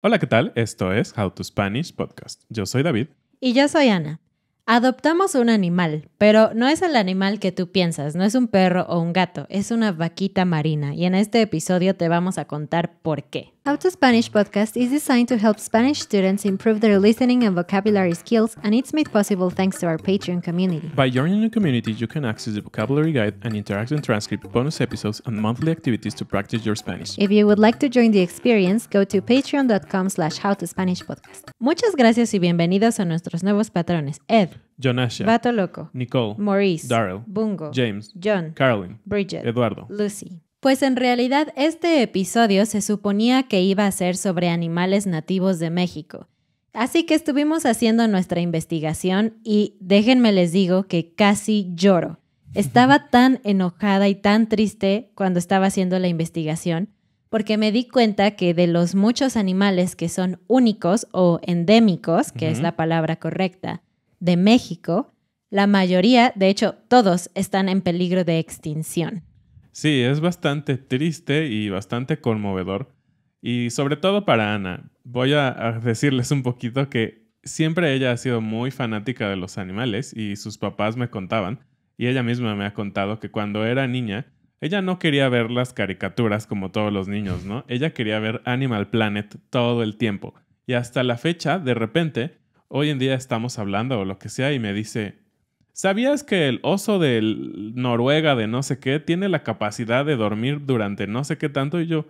Hola, ¿qué tal? Esto es How to Spanish Podcast. Yo soy David. Y yo soy Ana. Adoptamos un animal, pero no es el animal que tú piensas, no es un perro o un gato, es una vaquita marina. Y en este episodio te vamos a contar por qué. How to Spanish podcast is designed to help Spanish students improve their listening and vocabulary skills, and it's made possible thanks to our Patreon community. By joining the community, you can access the vocabulary guide and interactive transcript, bonus episodes, and monthly activities to practice your Spanish. If you would like to join the experience, go to patreon.com slash howtospanishpodcast. Muchas gracias y bienvenidos a nuestros nuevos patrones. Ed. Jonasha. Vato Loco. Nicole. Maurice. Daryl. Bungo. James. John. Carolyn. Bridget. Eduardo. Lucy. Pues en realidad este episodio se suponía que iba a ser sobre animales nativos de México. Así que estuvimos haciendo nuestra investigación y déjenme les digo que casi lloro. Estaba tan enojada y tan triste cuando estaba haciendo la investigación porque me di cuenta que de los muchos animales que son únicos o endémicos, que es la palabra correcta, de México, la mayoría, de hecho todos, están en peligro de extinción. Sí, es bastante triste y bastante conmovedor. Y sobre todo para Ana, voy a decirles un poquito que siempre ella ha sido muy fanática de los animales y sus papás me contaban, y ella misma me ha contado que cuando era niña, ella no quería ver las caricaturas como todos los niños, ¿no? Ella quería ver Animal Planet todo el tiempo. Y hasta la fecha, de repente, hoy en día estamos hablando o lo que sea y me dice, ¿Sabías que el oso de Noruega de no sé qué tiene la capacidad de dormir durante no sé qué tanto? Y yo,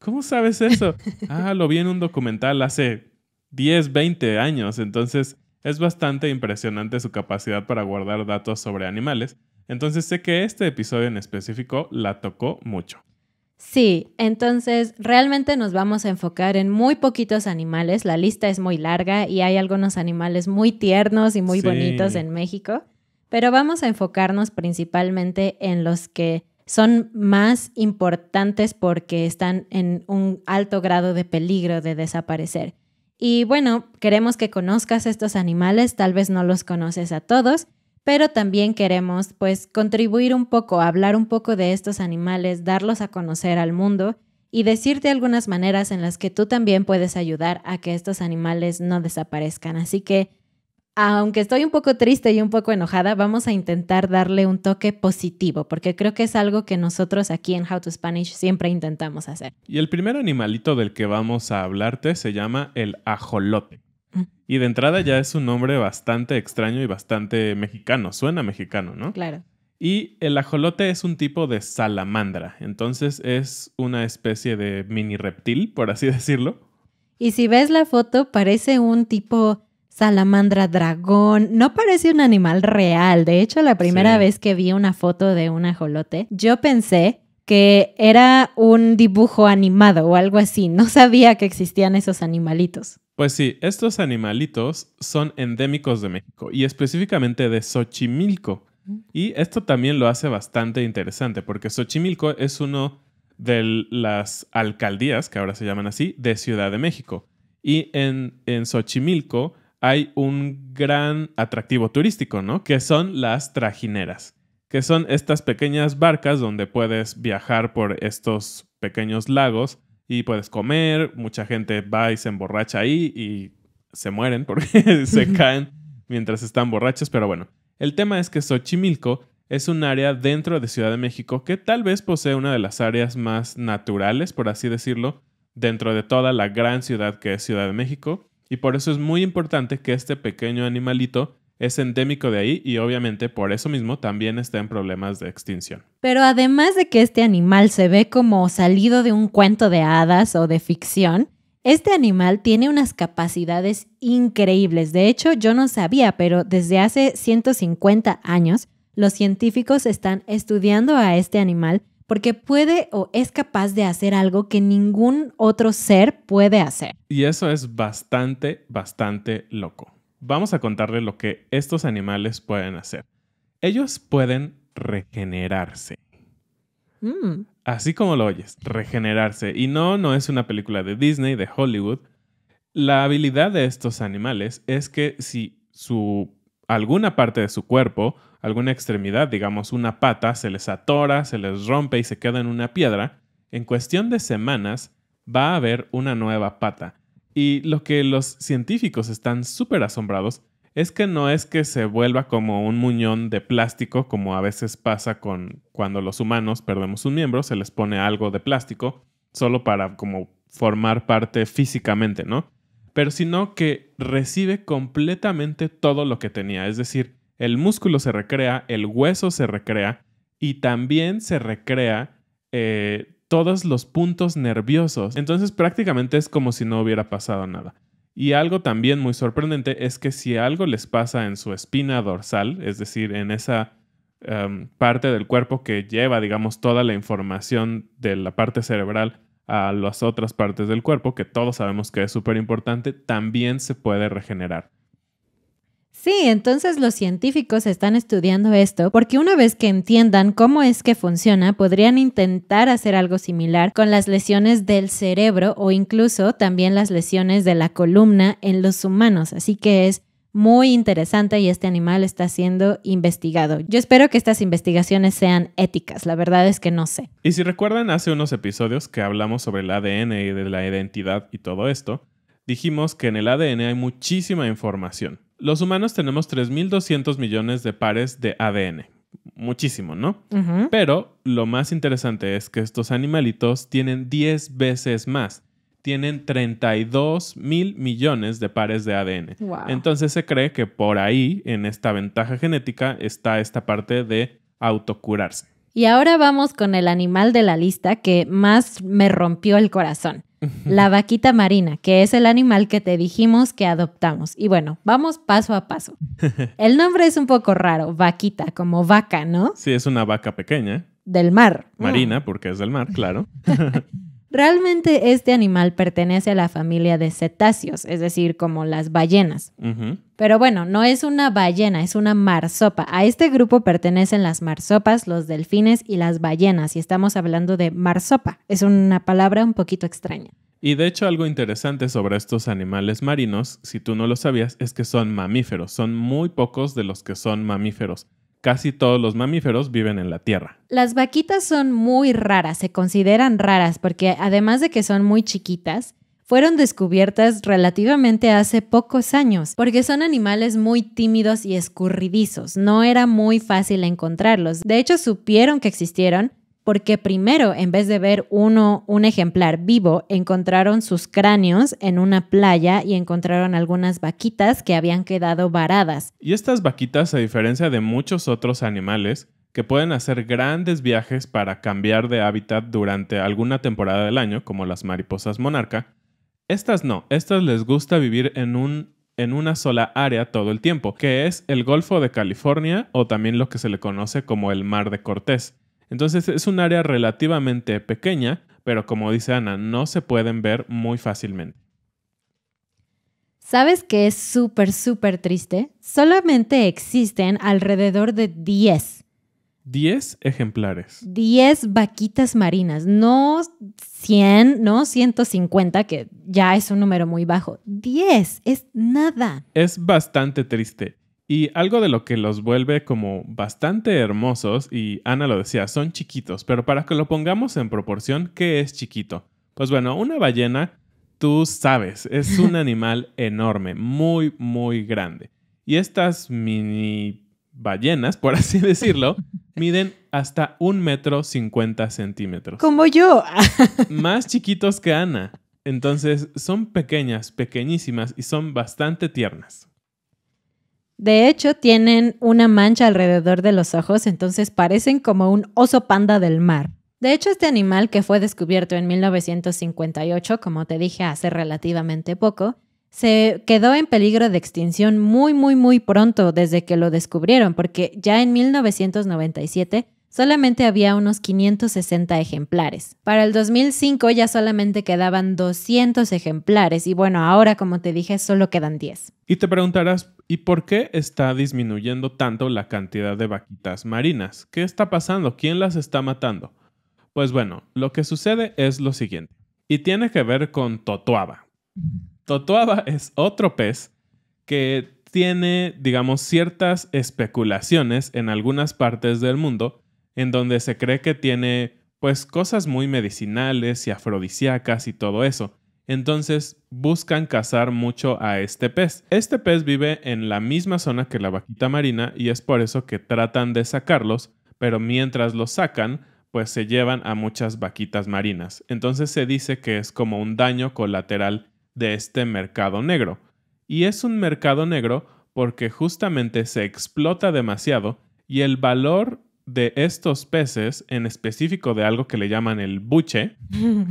¿cómo sabes eso? ah, lo vi en un documental hace 10, 20 años, entonces es bastante impresionante su capacidad para guardar datos sobre animales. Entonces sé que este episodio en específico la tocó mucho. Sí, entonces realmente nos vamos a enfocar en muy poquitos animales. La lista es muy larga y hay algunos animales muy tiernos y muy bonitos en México pero vamos a enfocarnos principalmente en los que son más importantes porque están en un alto grado de peligro de desaparecer. Y bueno, queremos que conozcas estos animales, tal vez no los conoces a todos, pero también queremos pues contribuir un poco, hablar un poco de estos animales, darlos a conocer al mundo y decirte algunas maneras en las que tú también puedes ayudar a que estos animales no desaparezcan. Así que aunque estoy un poco triste y un poco enojada, vamos a intentar darle un toque positivo, porque creo que es algo que nosotros aquí en How to Spanish siempre intentamos hacer. Y el primer animalito del que vamos a hablarte se llama el ajolote. Mm. Y de entrada ya es un nombre bastante extraño y bastante mexicano, suena mexicano, ¿no? Claro. Y el ajolote es un tipo de salamandra, entonces es una especie de mini reptil, por así decirlo. Y si ves la foto, parece un tipo salamandra dragón. No parece un animal real. De hecho, la primera vez que vi una foto de un ajolote, yo pensé que era un dibujo animado o algo así. No sabía que existían esos animalitos. Pues sí, estos animalitos son endémicos de México y específicamente de Xochimilco. Y esto también lo hace bastante interesante porque Xochimilco es uno de las alcaldías, que ahora se llaman así, de Ciudad de México. Y en, en Xochimilco hay un gran atractivo turístico, ¿no? Que son las trajineras, que son estas pequeñas barcas donde puedes viajar por estos pequeños lagos y puedes comer, mucha gente va y se emborracha ahí y se mueren porque se caen mientras están borrachos, pero bueno, el tema es que Xochimilco es un área dentro de Ciudad de México que tal vez posee una de las áreas más naturales, por así decirlo, dentro de toda la gran ciudad que es Ciudad de México. Y por eso es muy importante que este pequeño animalito es endémico de ahí y obviamente por eso mismo también está en problemas de extinción. Pero además de que este animal se ve como salido de un cuento de hadas o de ficción, este animal tiene unas capacidades increíbles. De hecho, yo no sabía, pero desde hace 150 años los científicos están estudiando a este animal porque puede o es capaz de hacer algo que ningún otro ser puede hacer. Y eso es bastante, bastante loco. Vamos a contarle lo que estos animales pueden hacer. Ellos pueden regenerarse. Mm. Así como lo oyes, regenerarse. Y no, no es una película de Disney, de Hollywood. La habilidad de estos animales es que si su alguna parte de su cuerpo, alguna extremidad, digamos una pata, se les atora, se les rompe y se queda en una piedra, en cuestión de semanas va a haber una nueva pata. Y lo que los científicos están súper asombrados es que no es que se vuelva como un muñón de plástico, como a veces pasa con cuando los humanos perdemos un miembro, se les pone algo de plástico, solo para como formar parte físicamente, ¿no? pero sino que recibe completamente todo lo que tenía. Es decir, el músculo se recrea, el hueso se recrea y también se recrea eh, todos los puntos nerviosos. Entonces prácticamente es como si no hubiera pasado nada. Y algo también muy sorprendente es que si algo les pasa en su espina dorsal, es decir, en esa em, parte del cuerpo que lleva, digamos, toda la información de la parte cerebral a las otras partes del cuerpo, que todos sabemos que es súper importante, también se puede regenerar. Sí, entonces los científicos están estudiando esto porque una vez que entiendan cómo es que funciona, podrían intentar hacer algo similar con las lesiones del cerebro o incluso también las lesiones de la columna en los humanos. Así que es muy interesante y este animal está siendo investigado. Yo espero que estas investigaciones sean éticas, la verdad es que no sé. Y si recuerdan hace unos episodios que hablamos sobre el ADN y de la identidad y todo esto, dijimos que en el ADN hay muchísima información. Los humanos tenemos 3.200 millones de pares de ADN. Muchísimo, ¿no? Pero lo más interesante es que estos animalitos tienen 10 veces más tienen 32 mil millones de pares de ADN. Entonces se cree que por ahí, en esta ventaja genética, está esta parte de autocurarse. Y ahora vamos con el animal de la lista que más me rompió el corazón. La vaquita marina, que es el animal que te dijimos que adoptamos. Y bueno, vamos paso a paso. El nombre es un poco raro, vaquita, como vaca, ¿no? Sí, es una vaca pequeña. Del mar. Marina, mm. porque es del mar, claro. Realmente este animal pertenece a la familia de cetáceos, es decir, como las ballenas. Pero bueno, no es una ballena, es una marsopa. A este grupo pertenecen las marsopas, los delfines y las ballenas, y estamos hablando de marsopa. Es una palabra un poquito extraña. Y de hecho algo interesante sobre estos animales marinos, si tú no lo sabías, es que son mamíferos. Son muy pocos de los que son mamíferos casi todos los mamíferos viven en la Tierra. Las vaquitas son muy raras, se consideran raras porque además de que son muy chiquitas, fueron descubiertas relativamente hace pocos años, porque son animales muy tímidos y escurridizos, no era muy fácil encontrarlos. De hecho, supieron que existieron, porque primero, en vez de ver uno, un ejemplar vivo, encontraron sus cráneos en una playa y encontraron algunas vaquitas que habían quedado varadas. Y estas vaquitas, a diferencia de muchos otros animales, que pueden hacer grandes viajes para cambiar de hábitat durante alguna temporada del año, como las mariposas monarca, estas no, estas les gusta vivir en un en una sola área todo el tiempo, que es el Golfo de California o también lo que se le conoce como el Mar de Cortés. Entonces es un área relativamente pequeña, pero como dice Ana, no se pueden ver muy fácilmente. ¿Sabes qué es súper, súper triste? Solamente existen alrededor de 10. 10 ejemplares. 10 vaquitas marinas, no 100, no 150, que ya es un número muy bajo. 10 es nada. Es bastante triste. Y algo de lo que los vuelve como bastante hermosos, y Ana lo decía, son chiquitos, pero para que lo pongamos en proporción, ¿qué es chiquito? Pues bueno, una ballena, tú sabes, es un animal enorme, muy, muy grande. Y estas mini ballenas, por así decirlo, miden hasta un metro cincuenta centímetros. Como yo. Más chiquitos que Ana. Entonces son pequeñas, pequeñísimas y son bastante tiernas. De hecho, tienen una mancha alrededor de los ojos, entonces parecen como un oso panda del mar. De hecho, este animal que fue descubierto en 1958, como te dije hace relativamente poco, se quedó en peligro de extinción muy, muy, muy pronto desde que lo descubrieron, porque ya en 1997 solamente había unos 560 ejemplares. Para el 2005 ya solamente quedaban 200 ejemplares y bueno, ahora como te dije solo quedan 10. Y te preguntarás, ¿y por qué está disminuyendo tanto la cantidad de vaquitas marinas? ¿Qué está pasando? ¿Quién las está matando? Pues bueno, lo que sucede es lo siguiente, y tiene que ver con Totuaba. Totuaba es otro pez que tiene, digamos, ciertas especulaciones en algunas partes del mundo en donde se cree que tiene pues cosas muy medicinales y afrodisíacas y todo eso. Entonces buscan cazar mucho a este pez. Este pez vive en la misma zona que la vaquita marina y es por eso que tratan de sacarlos, pero mientras los sacan, pues se llevan a muchas vaquitas marinas. Entonces se dice que es como un daño colateral de este mercado negro. Y es un mercado negro porque justamente se explota demasiado y el valor de estos peces, en específico de algo que le llaman el buche,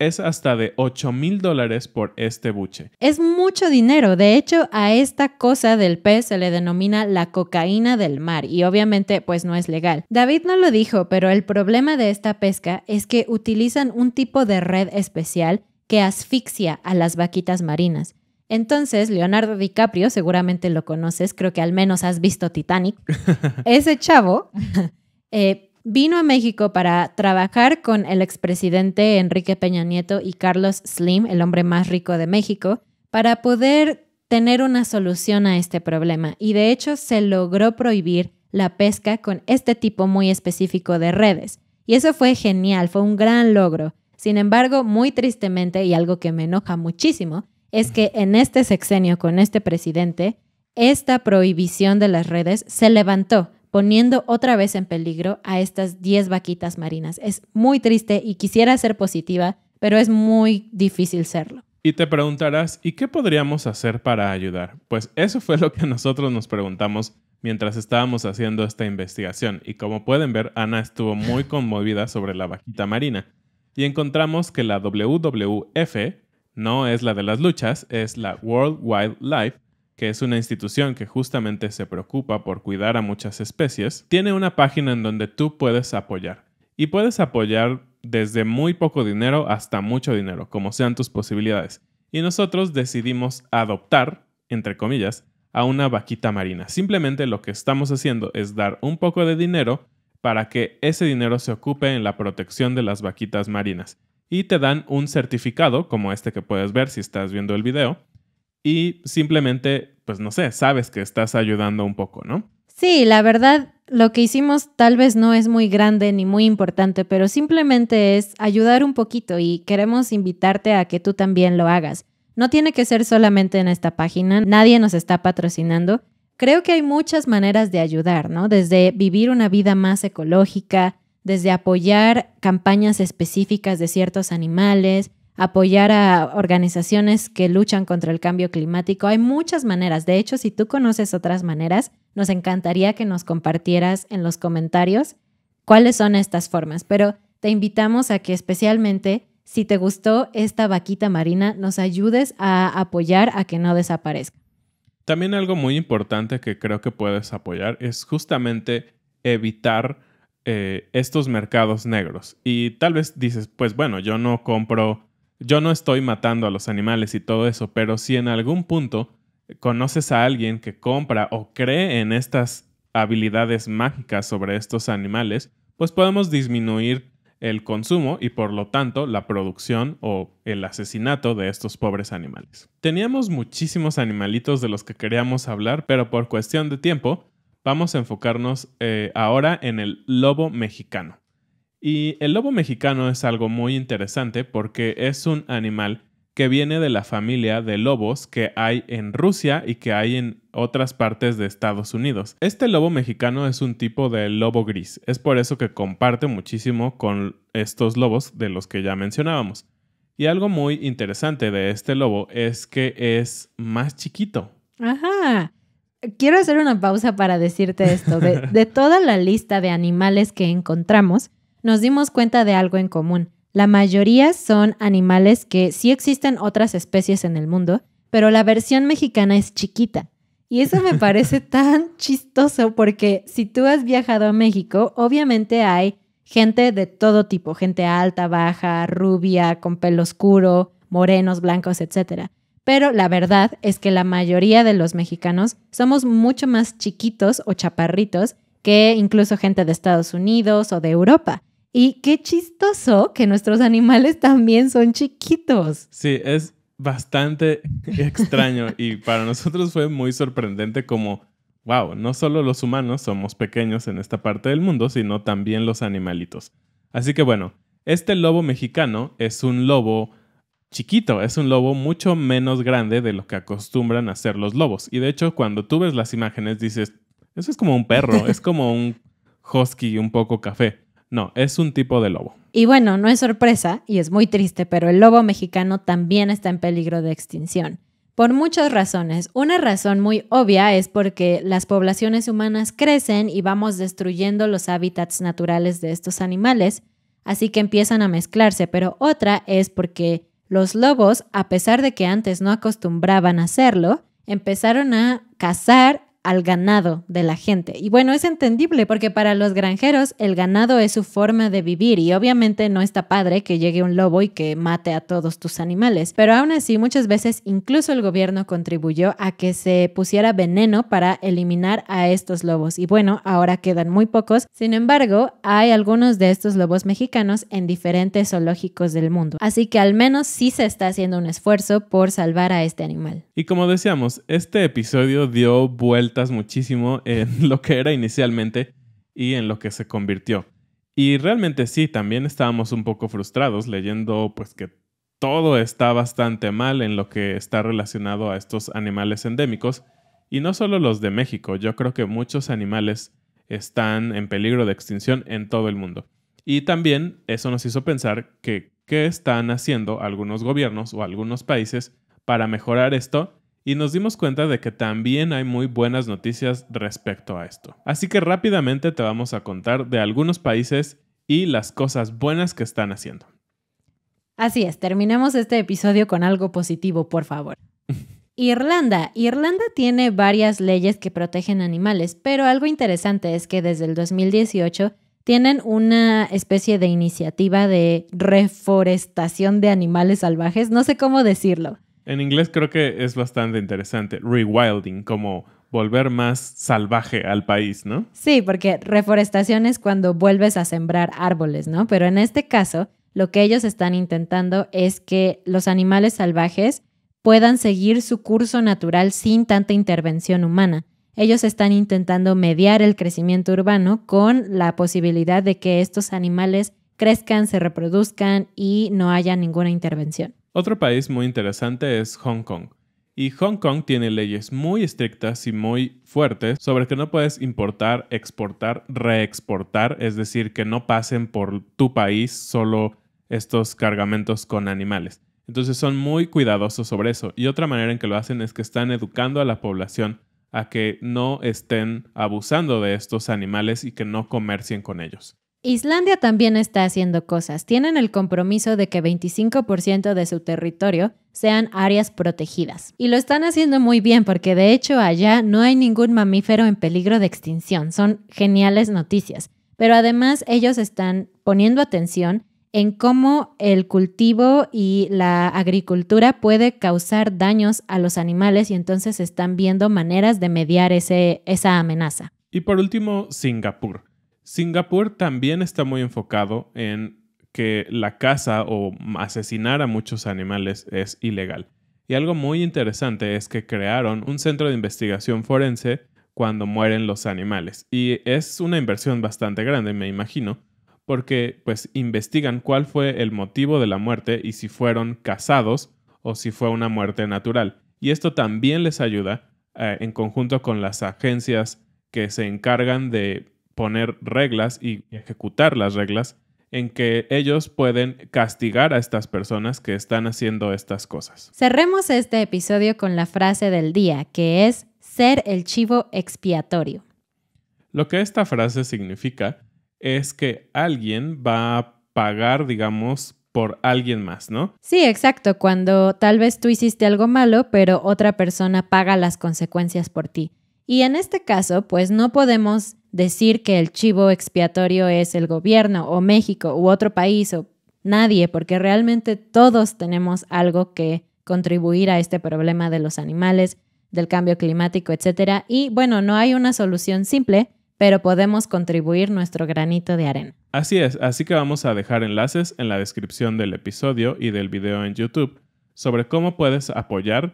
es hasta de 8 mil dólares por este buche. Es mucho dinero. De hecho, a esta cosa del pez se le denomina la cocaína del mar y obviamente pues no es legal. David no lo dijo, pero el problema de esta pesca es que utilizan un tipo de red especial que asfixia a las vaquitas marinas. Entonces, Leonardo DiCaprio, seguramente lo conoces, creo que al menos has visto Titanic. Ese chavo eh, vino a México para trabajar con el expresidente Enrique Peña Nieto y Carlos Slim, el hombre más rico de México, para poder tener una solución a este problema. Y de hecho, se logró prohibir la pesca con este tipo muy específico de redes. Y eso fue genial, fue un gran logro. Sin embargo, muy tristemente, y algo que me enoja muchísimo, es que en este sexenio con este presidente, esta prohibición de las redes se levantó, poniendo otra vez en peligro a estas 10 vaquitas marinas. Es muy triste y quisiera ser positiva, pero es muy difícil serlo. Y te preguntarás, ¿y qué podríamos hacer para ayudar? Pues eso fue lo que nosotros nos preguntamos mientras estábamos haciendo esta investigación. Y como pueden ver, Ana estuvo muy conmovida sobre la vaquita marina. Y encontramos que la WWF, no es la de las luchas, es la World Wildlife, que es una institución que justamente se preocupa por cuidar a muchas especies, tiene una página en donde tú puedes apoyar. Y puedes apoyar desde muy poco dinero hasta mucho dinero, como sean tus posibilidades. Y nosotros decidimos adoptar, entre comillas, a una vaquita marina. Simplemente lo que estamos haciendo es dar un poco de dinero para que ese dinero se ocupe en la protección de las vaquitas marinas y te dan un certificado, como este que puedes ver si estás viendo el video, y simplemente, pues no sé, sabes que estás ayudando un poco, ¿no? Sí, la verdad, lo que hicimos tal vez no es muy grande ni muy importante, pero simplemente es ayudar un poquito y queremos invitarte a que tú también lo hagas. No tiene que ser solamente en esta página, nadie nos está patrocinando. Creo que hay muchas maneras de ayudar, ¿no? Desde vivir una vida más ecológica, desde apoyar campañas específicas de ciertos animales, apoyar a organizaciones que luchan contra el cambio climático. Hay muchas maneras. De hecho, si tú conoces otras maneras, nos encantaría que nos compartieras en los comentarios cuáles son estas formas. Pero te invitamos a que especialmente, si te gustó esta vaquita marina, nos ayudes a apoyar a que no desaparezca. También algo muy importante que creo que puedes apoyar es justamente evitar eh, estos mercados negros. Y tal vez dices, pues bueno, yo no compro, yo no estoy matando a los animales y todo eso, pero si en algún punto conoces a alguien que compra o cree en estas habilidades mágicas sobre estos animales, pues podemos disminuir el consumo y por lo tanto la producción o el asesinato de estos pobres animales. Teníamos muchísimos animalitos de los que queríamos hablar, pero por cuestión de tiempo vamos a enfocarnos eh, ahora en el lobo mexicano. Y el lobo mexicano es algo muy interesante porque es un animal que viene de la familia de lobos que hay en Rusia y que hay en otras partes de Estados Unidos. Este lobo mexicano es un tipo de lobo gris, es por eso que comparte muchísimo con estos lobos de los que ya mencionábamos. Y algo muy interesante de este lobo es que es más chiquito. Ajá quiero hacer una pausa para decirte esto. De, toda la lista de animales que encontramos, nos dimos cuenta de algo en común. La mayoría son animales que sí existen otras especies en el mundo, pero la versión mexicana es chiquita. Y eso me parece tan chistoso porque si tú has viajado a México, obviamente hay gente de todo tipo, gente alta, baja, rubia, con pelo oscuro, morenos, blancos, etcétera. Pero la verdad es que la mayoría de los mexicanos somos mucho más chiquitos o chaparritos que incluso gente de Estados Unidos o de Europa. Y qué chistoso que nuestros animales también son chiquitos. Sí, es bastante extraño y para nosotros fue muy sorprendente como, wow, no solo los humanos somos pequeños en esta parte del mundo, sino también los animalitos. Así que bueno, este lobo mexicano es un lobo chiquito, es un lobo mucho menos grande de lo que acostumbran a ser los lobos. Y de hecho, cuando tú ves las imágenes, dices, eso es como un perro, es como un husky un poco café. No, es un tipo de lobo. Y bueno, no es sorpresa y es muy triste, pero el lobo mexicano también está en peligro de extinción. Por muchas razones. Una razón muy obvia es porque las poblaciones humanas crecen y vamos destruyendo los hábitats naturales de estos animales, así que empiezan a mezclarse, pero otra es porque los lobos, a pesar de que antes no acostumbraban a hacerlo, empezaron a cazar al ganado de la gente. Y bueno, es entendible porque para los granjeros el ganado es su forma de vivir y obviamente no está padre que llegue un lobo y que mate a todos tus animales. Pero aún así muchas veces incluso el gobierno contribuyó a que se pusiera veneno para eliminar a estos lobos. Y bueno, ahora quedan muy pocos. Sin embargo, hay algunos de estos lobos mexicanos en diferentes zoológicos del mundo. Así que al menos sí se está haciendo un esfuerzo por salvar a este animal. Y como decíamos, este episodio dio vuelta muchísimo en lo que era inicialmente y en lo que se convirtió. Y realmente sí, también estábamos un poco frustrados leyendo pues que todo está bastante mal en lo que está relacionado a estos animales endémicos y no solo los de México, yo creo que muchos animales están en peligro de extinción en todo el mundo. Y también eso nos hizo pensar que qué están haciendo algunos gobiernos o algunos países para mejorar esto y nos dimos cuenta de que también hay muy buenas noticias respecto a esto. Así que rápidamente te vamos a contar de algunos países y las cosas buenas que están haciendo. Así es, terminemos este episodio con algo positivo, por favor. Irlanda. Irlanda tiene varias leyes que protegen animales, pero algo interesante es que desde el 2018 tienen una especie de iniciativa de reforestación de animales salvajes, no sé cómo decirlo. En inglés creo que es bastante interesante. Rewilding, como volver más salvaje al país, ¿no? Sí, porque reforestación es cuando vuelves a sembrar árboles, ¿no? Pero en este caso, lo que ellos están intentando es que los animales salvajes puedan seguir su curso natural sin tanta intervención humana. Ellos están intentando mediar el crecimiento urbano con la posibilidad de que estos animales crezcan, se reproduzcan y no haya ninguna intervención. Otro país muy interesante es Hong Kong. Y Hong Kong tiene leyes muy estrictas y muy fuertes sobre que no puedes importar, exportar, reexportar, es decir, que no pasen por tu país solo estos cargamentos con animales. Entonces son muy cuidadosos sobre eso. Y otra manera en que lo hacen es que están educando a la población a que no estén abusando de estos animales y que no comercien con ellos. Islandia también está haciendo cosas. Tienen el compromiso de que 25% de su territorio sean áreas protegidas. Y lo están haciendo muy bien porque de hecho allá no hay ningún mamífero en peligro de extinción. Son geniales noticias. Pero además ellos están poniendo atención en cómo el cultivo y la agricultura puede causar daños a los animales y entonces están viendo maneras de mediar ese, esa amenaza. Y por último, Singapur. Singapur también está muy enfocado en que la caza o asesinar a muchos animales es ilegal. Y algo muy interesante es que crearon un centro de investigación forense cuando mueren los animales. Y es una inversión bastante grande, me imagino, porque pues investigan cuál fue el motivo de la muerte y si fueron cazados o si fue una muerte natural. Y esto también les ayuda eh, en conjunto con las agencias que se encargan de poner reglas y ejecutar las reglas en que ellos pueden castigar a estas personas que están haciendo estas cosas. Cerremos este episodio con la frase del día, que es ser el chivo expiatorio. Lo que esta frase significa es que alguien va a pagar, digamos, por alguien más, ¿no? Sí, exacto, cuando tal vez tú hiciste algo malo, pero otra persona paga las consecuencias por ti. Y en este caso, pues no podemos decir que el chivo expiatorio es el gobierno o México u otro país o nadie, porque realmente todos tenemos algo que contribuir a este problema de los animales, del cambio climático, etc. Y bueno, no hay una solución simple, pero podemos contribuir nuestro granito de arena. Así es, así que vamos a dejar enlaces en la descripción del episodio y del video en YouTube sobre cómo puedes apoyar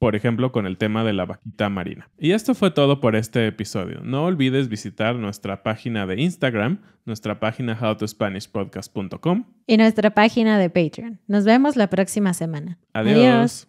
por ejemplo con el tema de la vaquita marina. Y esto fue todo por este episodio. No olvides visitar nuestra página de Instagram, nuestra página howtospanishpodcast.com y nuestra página de Patreon. Nos vemos la próxima semana. Adiós.